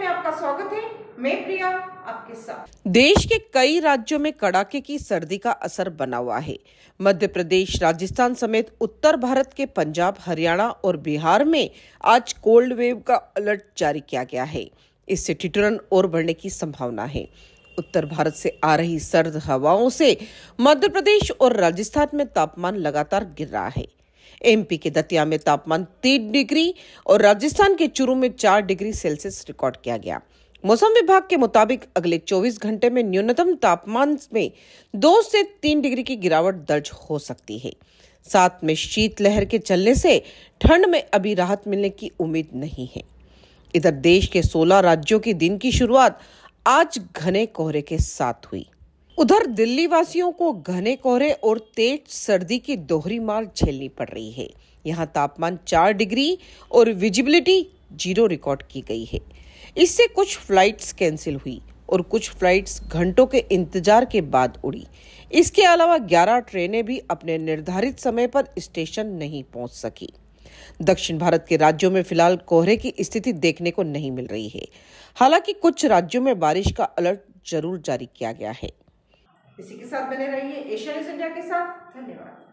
में आपका स्वागत है मैं प्रिया आपके साथ देश के कई राज्यों में कड़ाके की सर्दी का असर बना हुआ है मध्य प्रदेश राजस्थान समेत उत्तर भारत के पंजाब हरियाणा और बिहार में आज कोल्ड वेव का अलर्ट जारी किया गया है इससे ठिठुरन और बढ़ने की संभावना है उत्तर भारत से आ रही सर्द हवाओं से मध्य प्रदेश और राजस्थान में तापमान लगातार गिर रहा है एमपी के दतिया में तापमान तीन डिग्री और राजस्थान के चुरू में चार डिग्री सेल्सियस रिकॉर्ड किया गया मौसम विभाग के मुताबिक अगले 24 घंटे में न्यूनतम तापमान में दो से तीन डिग्री की गिरावट दर्ज हो सकती है साथ में शीतलहर के चलने से ठंड में अभी राहत मिलने की उम्मीद नहीं है इधर देश के 16 राज्यों की दिन की शुरुआत आज घने कोहरे के साथ हुई उधर दिल्ली वासियों को घने कोहरे और तेज सर्दी की दोहरी मार झेलनी पड़ रही है यहाँ तापमान चार डिग्री और विजिबिलिटी जीरो रिकॉर्ड की गई है इससे कुछ फ्लाइट्स कैंसिल हुई और कुछ फ्लाइट्स घंटों के इंतजार के बाद उड़ी इसके अलावा 11 ट्रेनें भी अपने निर्धारित समय पर स्टेशन नहीं पहुंच सकी दक्षिण भारत के राज्यों में फिलहाल कोहरे की स्थिति देखने को नहीं मिल रही है हालांकि कुछ राज्यों में बारिश का अलर्ट जरूर जारी किया गया है इसी के साथ बने रहिए एशियन न्यूज इंडिया के साथ धन्यवाद